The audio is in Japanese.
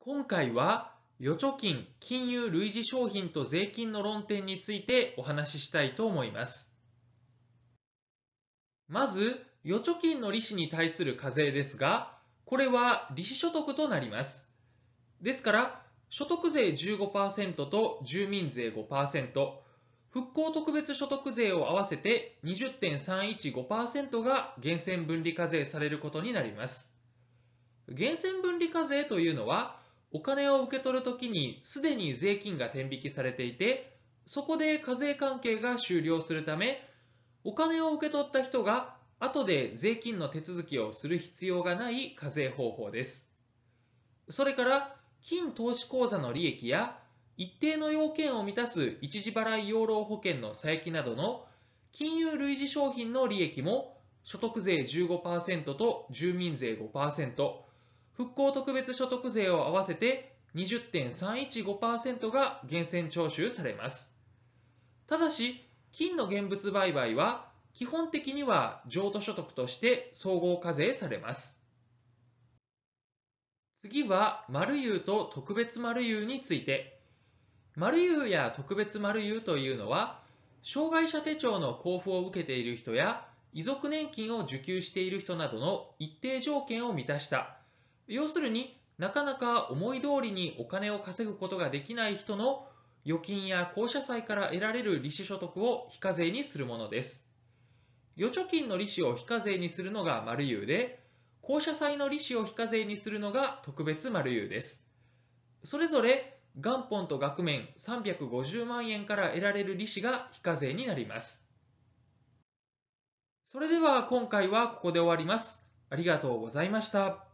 今回は預貯金、金融類似商品と税金の論点についてお話ししたいと思います。まず、預貯金の利子に対する課税ですが、これは利子所得となります。ですから、所得税15%と住民税5%、復興特別所得税を合わせて20.315%が源泉分離課税されることになります。源泉分離課税というのは、お金を受け取るときにすでに税金が転引きされていて、そこで課税関係が終了するため、お金を受け取った人が後で税金の手続きをする必要がない課税方法です。それから、金投資口座の利益や一定の要件を満たす一時払い養老保険の佐伯などの金融類似商品の利益も所得税15%と住民税5%、復興特別所得税を合わせて20.315%が源泉徴収されます。ただし、金の現物売買は基本的には譲渡所得として総合課税されます。次は、丸うと特別丸優について。丸優や特別丸優というのは、障害者手帳の交付を受けている人や、遺族年金を受給している人などの一定条件を満たした要するになかなか思い通りにお金を稼ぐことができない人の預金や公社債から得られる利子所得を非課税にするものです。預貯金の利子を非課税にするのが丸優で、公社債の利子を非課税にするのが特別丸優です。それぞれ元本と額面350万円から得られる利子が非課税になります。それでは今回はここで終わります。ありがとうございました。